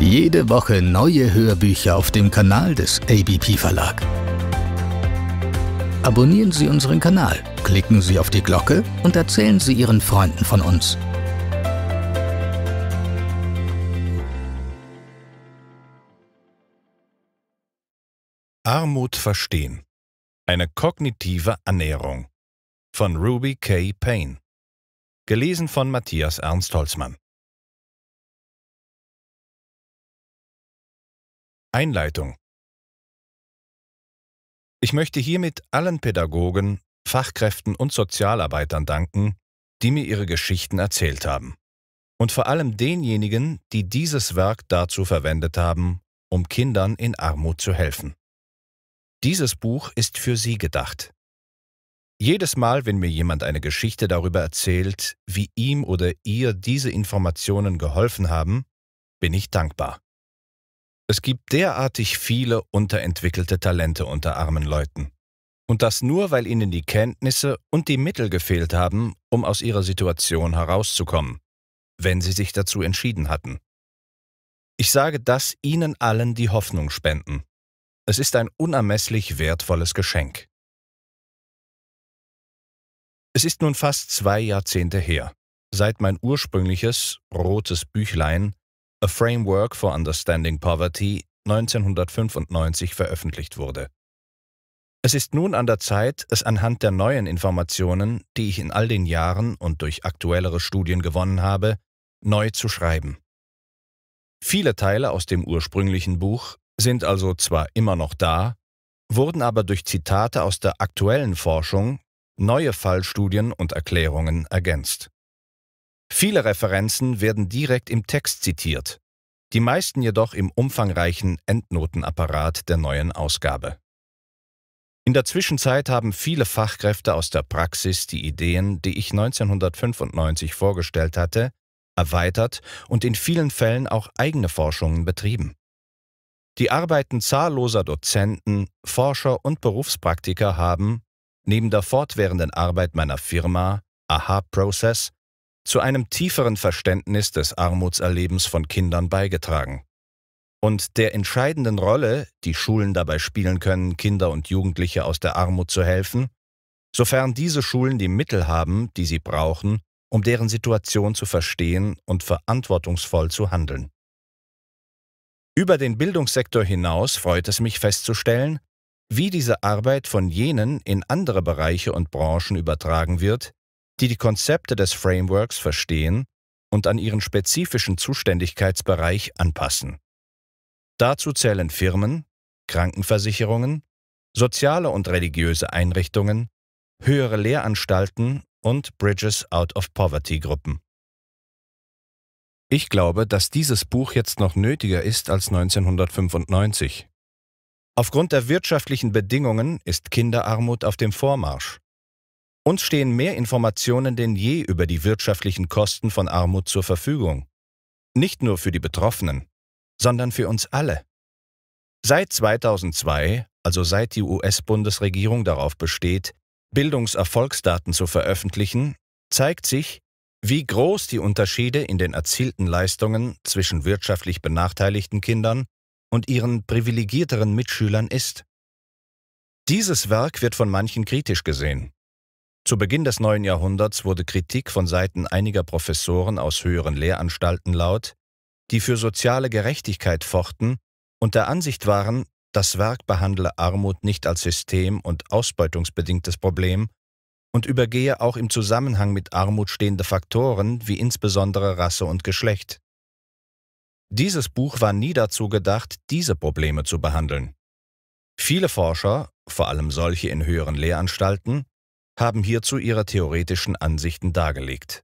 Jede Woche neue Hörbücher auf dem Kanal des ABP Verlag. Abonnieren Sie unseren Kanal, klicken Sie auf die Glocke und erzählen Sie Ihren Freunden von uns. Armut verstehen. Eine kognitive Annäherung von Ruby K. Payne. Gelesen von Matthias Ernst Holzmann. Einleitung Ich möchte hiermit allen Pädagogen, Fachkräften und Sozialarbeitern danken, die mir ihre Geschichten erzählt haben. Und vor allem denjenigen, die dieses Werk dazu verwendet haben, um Kindern in Armut zu helfen. Dieses Buch ist für Sie gedacht. Jedes Mal, wenn mir jemand eine Geschichte darüber erzählt, wie ihm oder ihr diese Informationen geholfen haben, bin ich dankbar. Es gibt derartig viele unterentwickelte Talente unter armen Leuten. Und das nur, weil ihnen die Kenntnisse und die Mittel gefehlt haben, um aus ihrer Situation herauszukommen, wenn sie sich dazu entschieden hatten. Ich sage das Ihnen allen die Hoffnung spenden. Es ist ein unermesslich wertvolles Geschenk. Es ist nun fast zwei Jahrzehnte her, seit mein ursprüngliches, rotes Büchlein A Framework for Understanding Poverty 1995 veröffentlicht wurde. Es ist nun an der Zeit, es anhand der neuen Informationen, die ich in all den Jahren und durch aktuellere Studien gewonnen habe, neu zu schreiben. Viele Teile aus dem ursprünglichen Buch sind also zwar immer noch da, wurden aber durch Zitate aus der aktuellen Forschung, neue Fallstudien und Erklärungen ergänzt. Viele Referenzen werden direkt im Text zitiert, die meisten jedoch im umfangreichen Endnotenapparat der neuen Ausgabe. In der Zwischenzeit haben viele Fachkräfte aus der Praxis die Ideen, die ich 1995 vorgestellt hatte, erweitert und in vielen Fällen auch eigene Forschungen betrieben. Die Arbeiten zahlloser Dozenten, Forscher und Berufspraktiker haben, neben der fortwährenden Arbeit meiner Firma, Aha Process, zu einem tieferen Verständnis des Armutserlebens von Kindern beigetragen und der entscheidenden Rolle, die Schulen dabei spielen können, Kinder und Jugendliche aus der Armut zu helfen, sofern diese Schulen die Mittel haben, die sie brauchen, um deren Situation zu verstehen und verantwortungsvoll zu handeln. Über den Bildungssektor hinaus freut es mich festzustellen, wie diese Arbeit von jenen in andere Bereiche und Branchen übertragen wird, die die Konzepte des Frameworks verstehen und an ihren spezifischen Zuständigkeitsbereich anpassen. Dazu zählen Firmen, Krankenversicherungen, soziale und religiöse Einrichtungen, höhere Lehranstalten und Bridges Out of Poverty Gruppen. Ich glaube, dass dieses Buch jetzt noch nötiger ist als 1995. Aufgrund der wirtschaftlichen Bedingungen ist Kinderarmut auf dem Vormarsch. Uns stehen mehr Informationen denn je über die wirtschaftlichen Kosten von Armut zur Verfügung. Nicht nur für die Betroffenen, sondern für uns alle. Seit 2002, also seit die US-Bundesregierung darauf besteht, Bildungserfolgsdaten zu veröffentlichen, zeigt sich, wie groß die Unterschiede in den erzielten Leistungen zwischen wirtschaftlich benachteiligten Kindern und ihren privilegierteren Mitschülern ist. Dieses Werk wird von manchen kritisch gesehen. Zu Beginn des neuen Jahrhunderts wurde Kritik von Seiten einiger Professoren aus höheren Lehranstalten laut, die für soziale Gerechtigkeit fochten und der Ansicht waren, das Werk behandle Armut nicht als system- und ausbeutungsbedingtes Problem und übergehe auch im Zusammenhang mit Armut stehende Faktoren wie insbesondere Rasse und Geschlecht. Dieses Buch war nie dazu gedacht, diese Probleme zu behandeln. Viele Forscher, vor allem solche in höheren Lehranstalten, haben hierzu ihre theoretischen Ansichten dargelegt.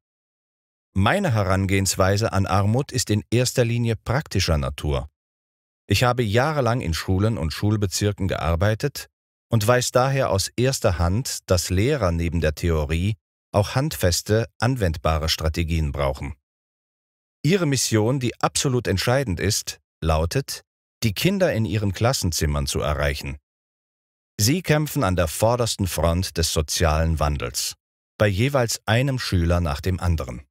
Meine Herangehensweise an Armut ist in erster Linie praktischer Natur. Ich habe jahrelang in Schulen und Schulbezirken gearbeitet und weiß daher aus erster Hand, dass Lehrer neben der Theorie auch handfeste, anwendbare Strategien brauchen. Ihre Mission, die absolut entscheidend ist, lautet, die Kinder in ihren Klassenzimmern zu erreichen. Sie kämpfen an der vordersten Front des sozialen Wandels, bei jeweils einem Schüler nach dem anderen.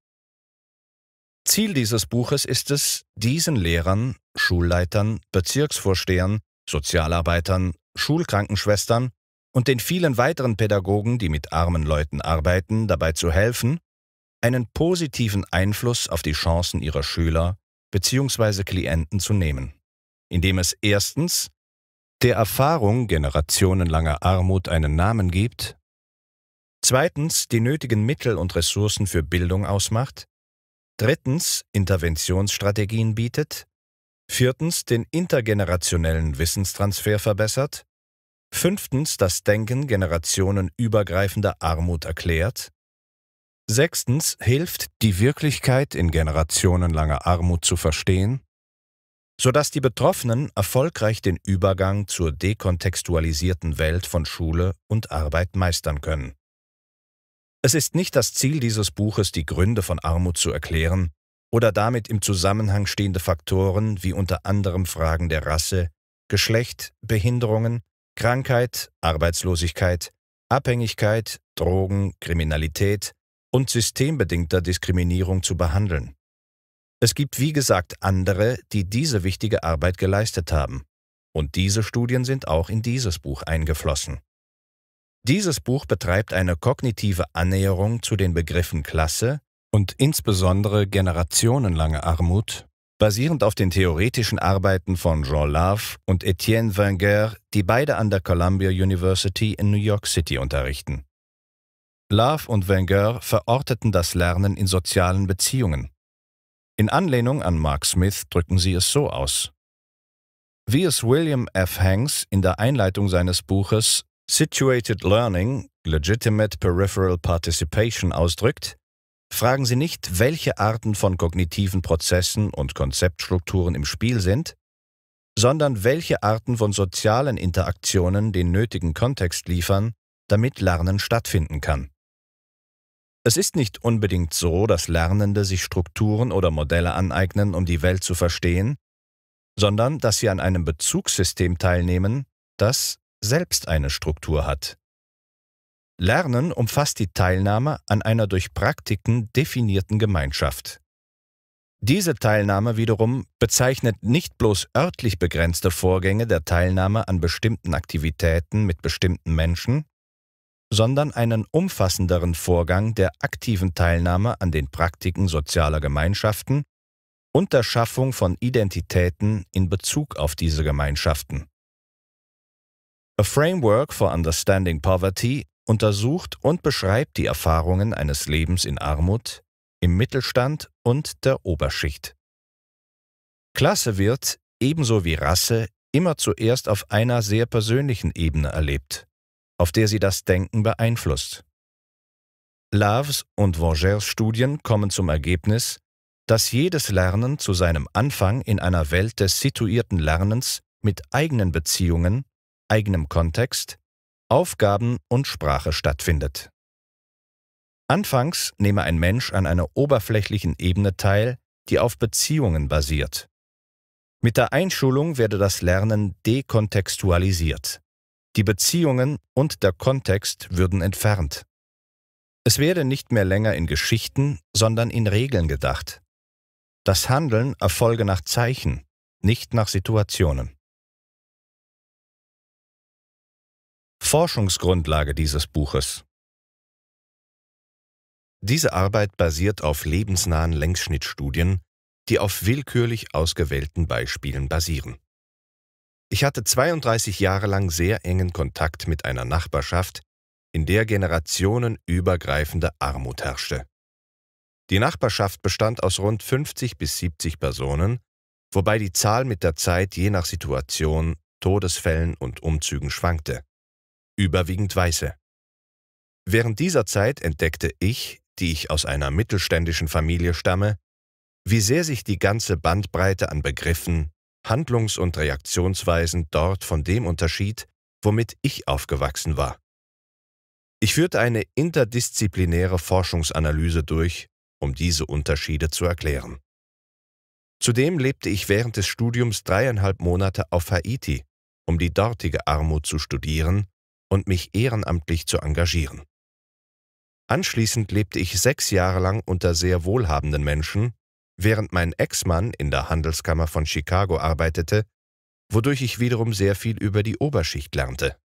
Ziel dieses Buches ist es, diesen Lehrern, Schulleitern, Bezirksvorstehern, Sozialarbeitern, Schulkrankenschwestern und den vielen weiteren Pädagogen, die mit armen Leuten arbeiten, dabei zu helfen, einen positiven Einfluss auf die Chancen ihrer Schüler bzw. Klienten zu nehmen, indem es erstens der Erfahrung generationenlanger Armut einen Namen gibt, zweitens die nötigen Mittel und Ressourcen für Bildung ausmacht, drittens Interventionsstrategien bietet, viertens den intergenerationellen Wissenstransfer verbessert, fünftens das Denken generationenübergreifender Armut erklärt, sechstens hilft, die Wirklichkeit in generationenlanger Armut zu verstehen, sodass die Betroffenen erfolgreich den Übergang zur dekontextualisierten Welt von Schule und Arbeit meistern können. Es ist nicht das Ziel dieses Buches, die Gründe von Armut zu erklären oder damit im Zusammenhang stehende Faktoren wie unter anderem Fragen der Rasse, Geschlecht, Behinderungen, Krankheit, Arbeitslosigkeit, Abhängigkeit, Drogen, Kriminalität und systembedingter Diskriminierung zu behandeln. Es gibt wie gesagt andere, die diese wichtige Arbeit geleistet haben. Und diese Studien sind auch in dieses Buch eingeflossen. Dieses Buch betreibt eine kognitive Annäherung zu den Begriffen Klasse und insbesondere generationenlange Armut, basierend auf den theoretischen Arbeiten von Jean Love und Etienne Wenger, die beide an der Columbia University in New York City unterrichten. Love und Wenger verorteten das Lernen in sozialen Beziehungen, in Anlehnung an Mark Smith drücken sie es so aus. Wie es William F. Hanks in der Einleitung seines Buches Situated Learning, Legitimate Peripheral Participation ausdrückt, fragen Sie nicht, welche Arten von kognitiven Prozessen und Konzeptstrukturen im Spiel sind, sondern welche Arten von sozialen Interaktionen den nötigen Kontext liefern, damit Lernen stattfinden kann. Es ist nicht unbedingt so, dass Lernende sich Strukturen oder Modelle aneignen, um die Welt zu verstehen, sondern dass sie an einem Bezugssystem teilnehmen, das selbst eine Struktur hat. Lernen umfasst die Teilnahme an einer durch Praktiken definierten Gemeinschaft. Diese Teilnahme wiederum bezeichnet nicht bloß örtlich begrenzte Vorgänge der Teilnahme an bestimmten Aktivitäten mit bestimmten Menschen, sondern einen umfassenderen Vorgang der aktiven Teilnahme an den Praktiken sozialer Gemeinschaften und der Schaffung von Identitäten in Bezug auf diese Gemeinschaften. A Framework for Understanding Poverty untersucht und beschreibt die Erfahrungen eines Lebens in Armut, im Mittelstand und der Oberschicht. Klasse wird, ebenso wie Rasse, immer zuerst auf einer sehr persönlichen Ebene erlebt auf der sie das Denken beeinflusst. Laves und Vongers Studien kommen zum Ergebnis, dass jedes Lernen zu seinem Anfang in einer Welt des situierten Lernens mit eigenen Beziehungen, eigenem Kontext, Aufgaben und Sprache stattfindet. Anfangs nehme ein Mensch an einer oberflächlichen Ebene teil, die auf Beziehungen basiert. Mit der Einschulung werde das Lernen dekontextualisiert. Die Beziehungen und der Kontext würden entfernt. Es werde nicht mehr länger in Geschichten, sondern in Regeln gedacht. Das Handeln erfolge nach Zeichen, nicht nach Situationen. Forschungsgrundlage dieses Buches Diese Arbeit basiert auf lebensnahen Längsschnittstudien, die auf willkürlich ausgewählten Beispielen basieren ich hatte 32 Jahre lang sehr engen Kontakt mit einer Nachbarschaft, in der generationenübergreifende Armut herrschte. Die Nachbarschaft bestand aus rund 50 bis 70 Personen, wobei die Zahl mit der Zeit je nach Situation, Todesfällen und Umzügen schwankte. Überwiegend Weiße. Während dieser Zeit entdeckte ich, die ich aus einer mittelständischen Familie stamme, wie sehr sich die ganze Bandbreite an Begriffen, Handlungs- und Reaktionsweisen dort von dem unterschied, womit ich aufgewachsen war. Ich führte eine interdisziplinäre Forschungsanalyse durch, um diese Unterschiede zu erklären. Zudem lebte ich während des Studiums dreieinhalb Monate auf Haiti, um die dortige Armut zu studieren und mich ehrenamtlich zu engagieren. Anschließend lebte ich sechs Jahre lang unter sehr wohlhabenden Menschen während mein Ex-Mann in der Handelskammer von Chicago arbeitete, wodurch ich wiederum sehr viel über die Oberschicht lernte.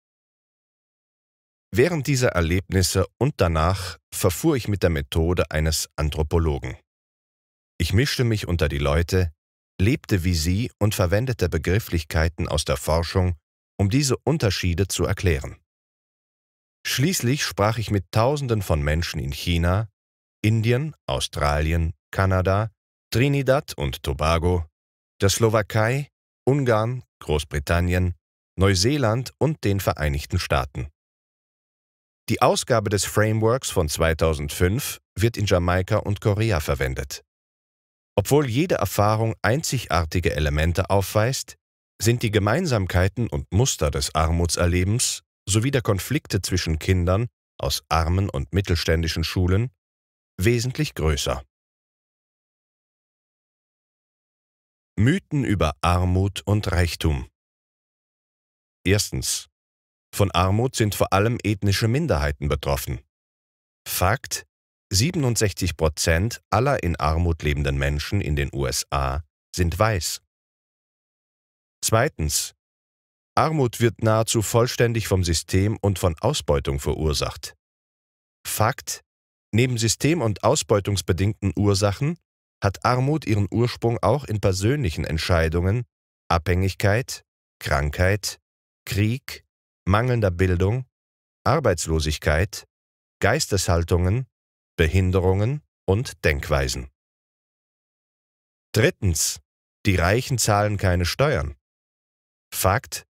Während dieser Erlebnisse und danach verfuhr ich mit der Methode eines Anthropologen. Ich mischte mich unter die Leute, lebte wie sie und verwendete Begrifflichkeiten aus der Forschung, um diese Unterschiede zu erklären. Schließlich sprach ich mit Tausenden von Menschen in China, Indien, Australien, Kanada, Trinidad und Tobago, der Slowakei, Ungarn, Großbritannien, Neuseeland und den Vereinigten Staaten. Die Ausgabe des Frameworks von 2005 wird in Jamaika und Korea verwendet. Obwohl jede Erfahrung einzigartige Elemente aufweist, sind die Gemeinsamkeiten und Muster des Armutserlebens sowie der Konflikte zwischen Kindern aus armen und mittelständischen Schulen wesentlich größer. Mythen über Armut und Reichtum. Erstens. Von Armut sind vor allem ethnische Minderheiten betroffen. Fakt, 67 Prozent aller in Armut lebenden Menschen in den USA sind weiß. Zweitens. Armut wird nahezu vollständig vom System und von Ausbeutung verursacht. Fakt, neben system- und ausbeutungsbedingten Ursachen hat Armut ihren Ursprung auch in persönlichen Entscheidungen, Abhängigkeit, Krankheit, Krieg, mangelnder Bildung, Arbeitslosigkeit, Geisteshaltungen, Behinderungen und Denkweisen. Drittens. Die Reichen zahlen keine Steuern. Fakt,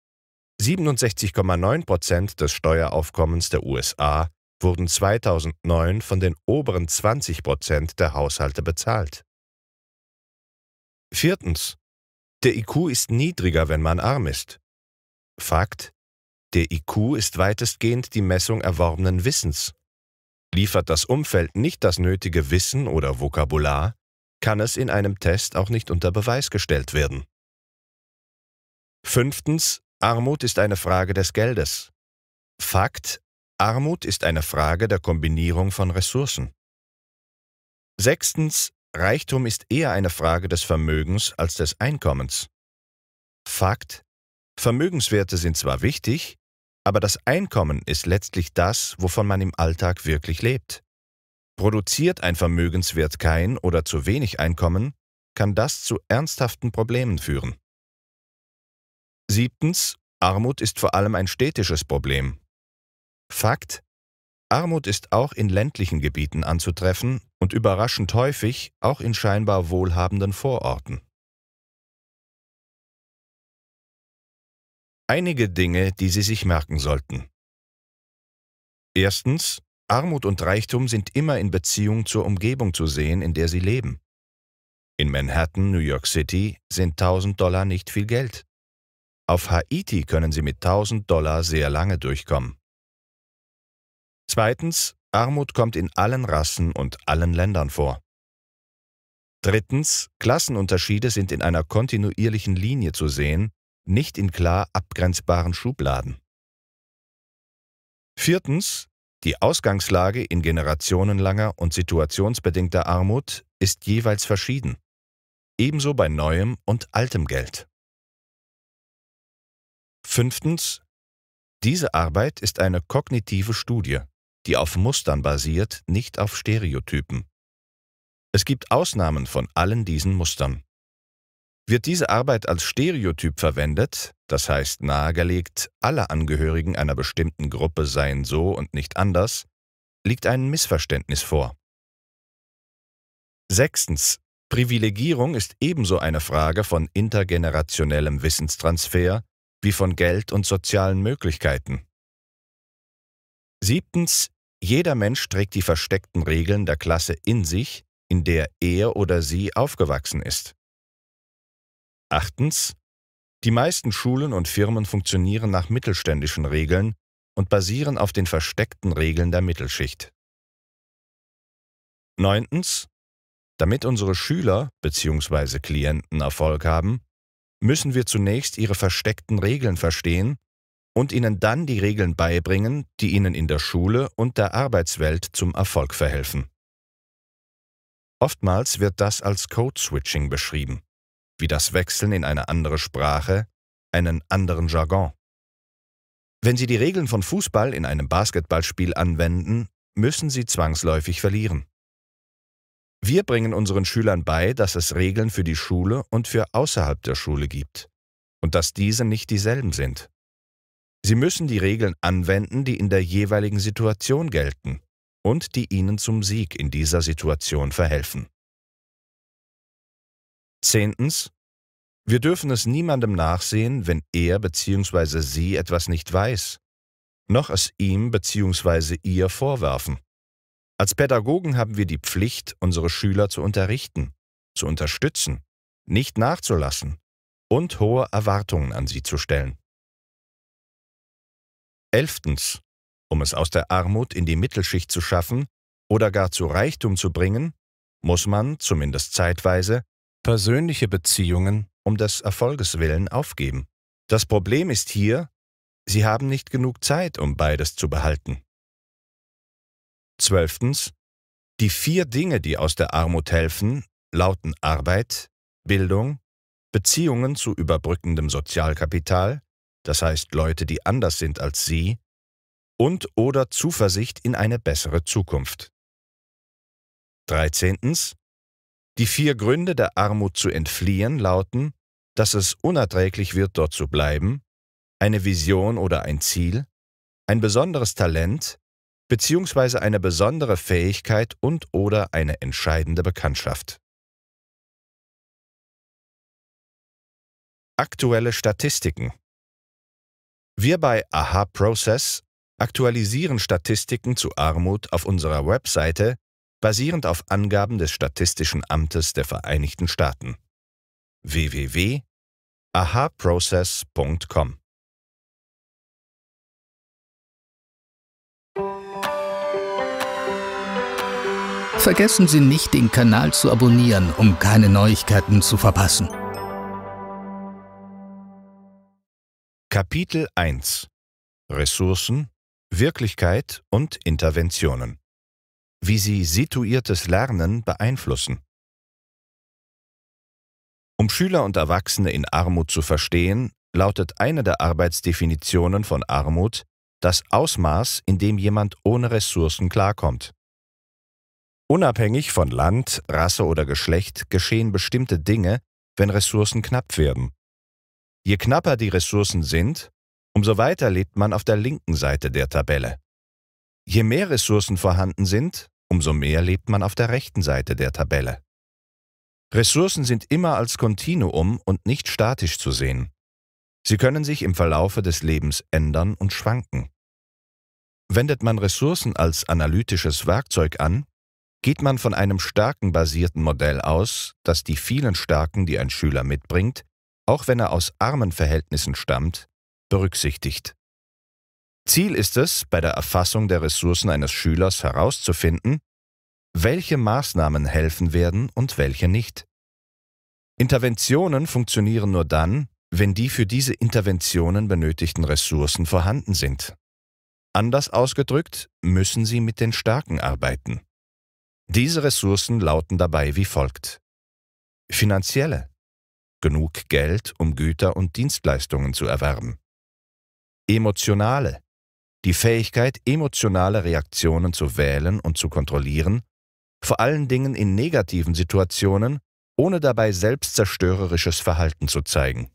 67,9 Prozent des Steueraufkommens der USA wurden 2009 von den oberen 20 Prozent der Haushalte bezahlt. Viertens. Der IQ ist niedriger, wenn man arm ist. Fakt. Der IQ ist weitestgehend die Messung erworbenen Wissens. Liefert das Umfeld nicht das nötige Wissen oder Vokabular, kann es in einem Test auch nicht unter Beweis gestellt werden. Fünftens. Armut ist eine Frage des Geldes. Fakt. Armut ist eine Frage der Kombinierung von Ressourcen. Sechstens. Reichtum ist eher eine Frage des Vermögens als des Einkommens. Fakt, Vermögenswerte sind zwar wichtig, aber das Einkommen ist letztlich das, wovon man im Alltag wirklich lebt. Produziert ein Vermögenswert kein oder zu wenig Einkommen, kann das zu ernsthaften Problemen führen. Siebtens, Armut ist vor allem ein städtisches Problem. Fakt, Armut ist auch in ländlichen Gebieten anzutreffen und überraschend häufig auch in scheinbar wohlhabenden Vororten. Einige Dinge, die Sie sich merken sollten. Erstens, Armut und Reichtum sind immer in Beziehung zur Umgebung zu sehen, in der Sie leben. In Manhattan, New York City sind 1000 Dollar nicht viel Geld. Auf Haiti können Sie mit 1000 Dollar sehr lange durchkommen. Zweitens, Armut kommt in allen Rassen und allen Ländern vor. Drittens, Klassenunterschiede sind in einer kontinuierlichen Linie zu sehen, nicht in klar abgrenzbaren Schubladen. Viertens, die Ausgangslage in generationenlanger und situationsbedingter Armut ist jeweils verschieden, ebenso bei neuem und altem Geld. Fünftens, diese Arbeit ist eine kognitive Studie, die auf Mustern basiert, nicht auf Stereotypen. Es gibt Ausnahmen von allen diesen Mustern. Wird diese Arbeit als Stereotyp verwendet, das heißt nahegelegt, alle Angehörigen einer bestimmten Gruppe seien so und nicht anders, liegt ein Missverständnis vor. Sechstens. Privilegierung ist ebenso eine Frage von intergenerationellem Wissenstransfer wie von Geld und sozialen Möglichkeiten. Siebtens. Jeder Mensch trägt die versteckten Regeln der Klasse in sich, in der er oder sie aufgewachsen ist. Achtens. Die meisten Schulen und Firmen funktionieren nach mittelständischen Regeln und basieren auf den versteckten Regeln der Mittelschicht. Neuntens. Damit unsere Schüler bzw. Klienten Erfolg haben, müssen wir zunächst ihre versteckten Regeln verstehen und ihnen dann die Regeln beibringen, die ihnen in der Schule und der Arbeitswelt zum Erfolg verhelfen. Oftmals wird das als Code-Switching beschrieben, wie das Wechseln in eine andere Sprache, einen anderen Jargon. Wenn Sie die Regeln von Fußball in einem Basketballspiel anwenden, müssen Sie zwangsläufig verlieren. Wir bringen unseren Schülern bei, dass es Regeln für die Schule und für außerhalb der Schule gibt und dass diese nicht dieselben sind. Sie müssen die Regeln anwenden, die in der jeweiligen Situation gelten und die Ihnen zum Sieg in dieser Situation verhelfen. Zehntens. Wir dürfen es niemandem nachsehen, wenn er bzw. sie etwas nicht weiß, noch es ihm bzw. ihr vorwerfen. Als Pädagogen haben wir die Pflicht, unsere Schüler zu unterrichten, zu unterstützen, nicht nachzulassen und hohe Erwartungen an sie zu stellen. Elftens, um es aus der Armut in die Mittelschicht zu schaffen oder gar zu Reichtum zu bringen, muss man, zumindest zeitweise, persönliche Beziehungen um des Erfolges willen aufgeben. Das Problem ist hier, sie haben nicht genug Zeit, um beides zu behalten. Zwölftens. Die vier Dinge, die aus der Armut helfen, lauten Arbeit, Bildung, Beziehungen zu überbrückendem Sozialkapital, das heißt Leute, die anders sind als sie, und oder Zuversicht in eine bessere Zukunft. 13. Die vier Gründe der Armut zu entfliehen lauten, dass es unerträglich wird, dort zu bleiben, eine Vision oder ein Ziel, ein besonderes Talent beziehungsweise eine besondere Fähigkeit und oder eine entscheidende Bekanntschaft. Aktuelle Statistiken wir bei AHA Process aktualisieren Statistiken zu Armut auf unserer Webseite basierend auf Angaben des Statistischen Amtes der Vereinigten Staaten. www.ahaprocess.com Vergessen Sie nicht, den Kanal zu abonnieren, um keine Neuigkeiten zu verpassen. Kapitel 1 Ressourcen, Wirklichkeit und Interventionen. Wie sie situiertes Lernen beeinflussen. Um Schüler und Erwachsene in Armut zu verstehen, lautet eine der Arbeitsdefinitionen von Armut das Ausmaß, in dem jemand ohne Ressourcen klarkommt. Unabhängig von Land, Rasse oder Geschlecht geschehen bestimmte Dinge, wenn Ressourcen knapp werden. Je knapper die Ressourcen sind, umso weiter lebt man auf der linken Seite der Tabelle. Je mehr Ressourcen vorhanden sind, umso mehr lebt man auf der rechten Seite der Tabelle. Ressourcen sind immer als Kontinuum und nicht statisch zu sehen. Sie können sich im Verlaufe des Lebens ändern und schwanken. Wendet man Ressourcen als analytisches Werkzeug an, geht man von einem starkenbasierten Modell aus, das die vielen Starken, die ein Schüler mitbringt, auch wenn er aus armen Verhältnissen stammt, berücksichtigt. Ziel ist es, bei der Erfassung der Ressourcen eines Schülers herauszufinden, welche Maßnahmen helfen werden und welche nicht. Interventionen funktionieren nur dann, wenn die für diese Interventionen benötigten Ressourcen vorhanden sind. Anders ausgedrückt, müssen sie mit den Starken arbeiten. Diese Ressourcen lauten dabei wie folgt. Finanzielle, genug Geld, um Güter und Dienstleistungen zu erwerben. Emotionale die Fähigkeit, emotionale Reaktionen zu wählen und zu kontrollieren, vor allen Dingen in negativen Situationen, ohne dabei selbstzerstörerisches Verhalten zu zeigen.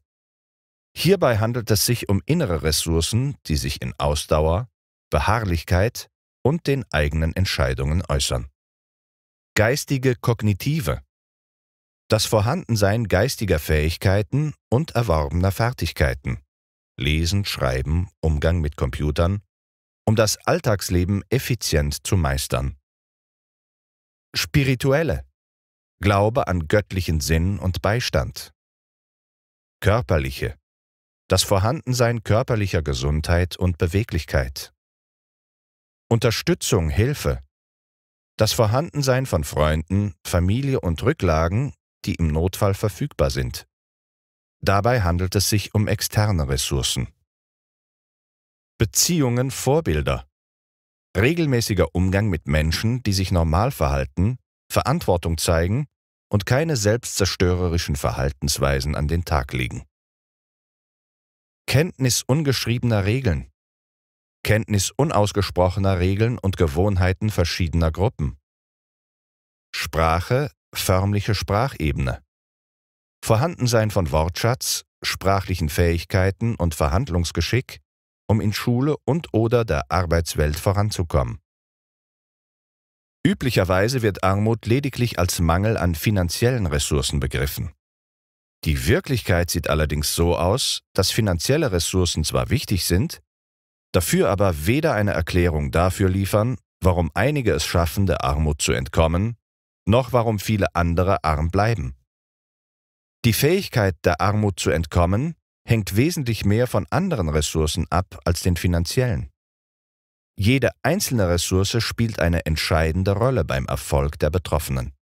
Hierbei handelt es sich um innere Ressourcen, die sich in Ausdauer, Beharrlichkeit und den eigenen Entscheidungen äußern. Geistige Kognitive das Vorhandensein geistiger Fähigkeiten und erworbener Fertigkeiten Lesen, Schreiben, Umgang mit Computern, um das Alltagsleben effizient zu meistern. Spirituelle Glaube an göttlichen Sinn und Beistand. Körperliche das Vorhandensein körperlicher Gesundheit und Beweglichkeit. Unterstützung, Hilfe. Das Vorhandensein von Freunden, Familie und Rücklagen, die im Notfall verfügbar sind. Dabei handelt es sich um externe Ressourcen. Beziehungen Vorbilder Regelmäßiger Umgang mit Menschen, die sich normal verhalten, Verantwortung zeigen und keine selbstzerstörerischen Verhaltensweisen an den Tag legen. Kenntnis ungeschriebener Regeln Kenntnis unausgesprochener Regeln und Gewohnheiten verschiedener Gruppen Sprache, förmliche Sprachebene. Vorhandensein von Wortschatz, sprachlichen Fähigkeiten und Verhandlungsgeschick, um in Schule und/oder der Arbeitswelt voranzukommen. Üblicherweise wird Armut lediglich als Mangel an finanziellen Ressourcen begriffen. Die Wirklichkeit sieht allerdings so aus, dass finanzielle Ressourcen zwar wichtig sind, dafür aber weder eine Erklärung dafür liefern, warum einige es schaffen, der Armut zu entkommen, noch warum viele andere arm bleiben. Die Fähigkeit der Armut zu entkommen hängt wesentlich mehr von anderen Ressourcen ab als den finanziellen. Jede einzelne Ressource spielt eine entscheidende Rolle beim Erfolg der Betroffenen.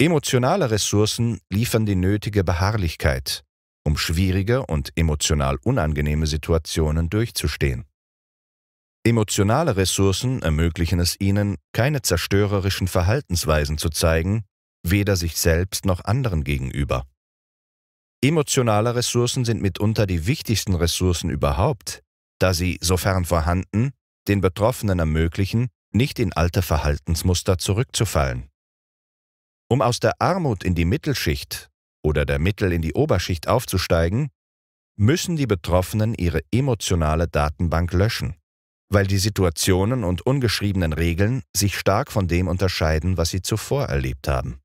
Emotionale Ressourcen liefern die nötige Beharrlichkeit, um schwierige und emotional unangenehme Situationen durchzustehen. Emotionale Ressourcen ermöglichen es ihnen, keine zerstörerischen Verhaltensweisen zu zeigen, weder sich selbst noch anderen gegenüber. Emotionale Ressourcen sind mitunter die wichtigsten Ressourcen überhaupt, da sie, sofern vorhanden, den Betroffenen ermöglichen, nicht in alte Verhaltensmuster zurückzufallen. Um aus der Armut in die Mittelschicht oder der Mittel in die Oberschicht aufzusteigen, müssen die Betroffenen ihre emotionale Datenbank löschen weil die Situationen und ungeschriebenen Regeln sich stark von dem unterscheiden, was sie zuvor erlebt haben.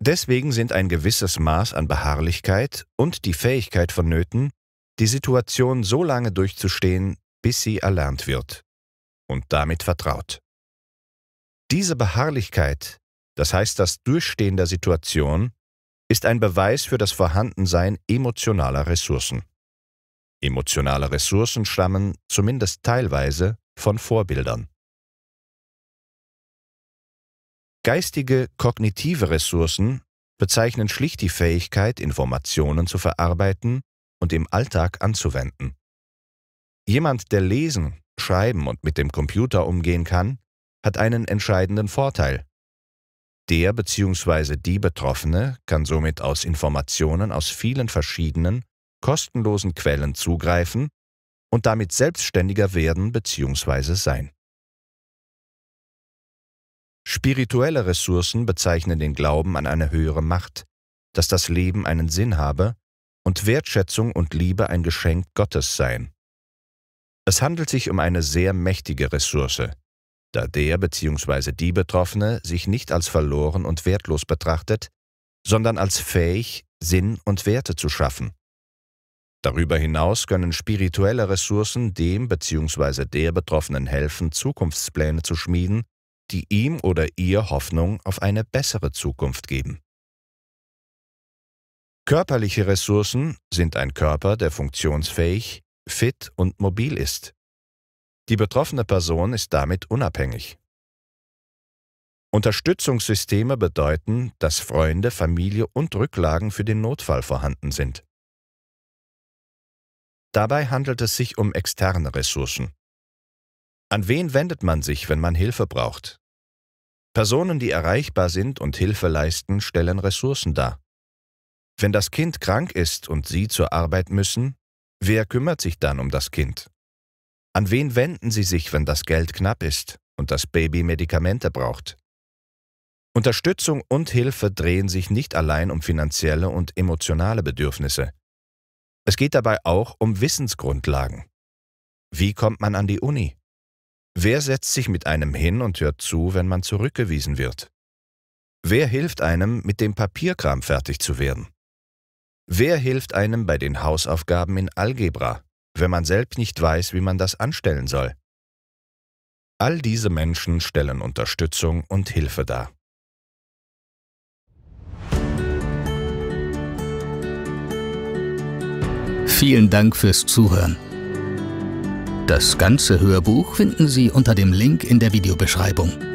Deswegen sind ein gewisses Maß an Beharrlichkeit und die Fähigkeit vonnöten, die Situation so lange durchzustehen, bis sie erlernt wird und damit vertraut. Diese Beharrlichkeit, das heißt das Durchstehen der Situation, ist ein Beweis für das Vorhandensein emotionaler Ressourcen. Emotionale Ressourcen stammen, zumindest teilweise, von Vorbildern. Geistige kognitive Ressourcen bezeichnen schlicht die Fähigkeit, Informationen zu verarbeiten und im Alltag anzuwenden. Jemand, der lesen, schreiben und mit dem Computer umgehen kann, hat einen entscheidenden Vorteil. Der bzw. die Betroffene kann somit aus Informationen aus vielen verschiedenen, kostenlosen Quellen zugreifen und damit selbstständiger werden bzw. sein. Spirituelle Ressourcen bezeichnen den Glauben an eine höhere Macht, dass das Leben einen Sinn habe und Wertschätzung und Liebe ein Geschenk Gottes seien. Es handelt sich um eine sehr mächtige Ressource, da der bzw. die Betroffene sich nicht als verloren und wertlos betrachtet, sondern als fähig, Sinn und Werte zu schaffen Darüber hinaus können spirituelle Ressourcen dem bzw. der Betroffenen helfen, Zukunftspläne zu schmieden, die ihm oder ihr Hoffnung auf eine bessere Zukunft geben. Körperliche Ressourcen sind ein Körper, der funktionsfähig, fit und mobil ist. Die betroffene Person ist damit unabhängig. Unterstützungssysteme bedeuten, dass Freunde, Familie und Rücklagen für den Notfall vorhanden sind. Dabei handelt es sich um externe Ressourcen. An wen wendet man sich, wenn man Hilfe braucht? Personen, die erreichbar sind und Hilfe leisten, stellen Ressourcen dar. Wenn das Kind krank ist und Sie zur Arbeit müssen, wer kümmert sich dann um das Kind? An wen wenden Sie sich, wenn das Geld knapp ist und das Baby Medikamente braucht? Unterstützung und Hilfe drehen sich nicht allein um finanzielle und emotionale Bedürfnisse. Es geht dabei auch um Wissensgrundlagen. Wie kommt man an die Uni? Wer setzt sich mit einem hin und hört zu, wenn man zurückgewiesen wird? Wer hilft einem, mit dem Papierkram fertig zu werden? Wer hilft einem bei den Hausaufgaben in Algebra, wenn man selbst nicht weiß, wie man das anstellen soll? All diese Menschen stellen Unterstützung und Hilfe dar. Vielen Dank fürs Zuhören. Das ganze Hörbuch finden Sie unter dem Link in der Videobeschreibung.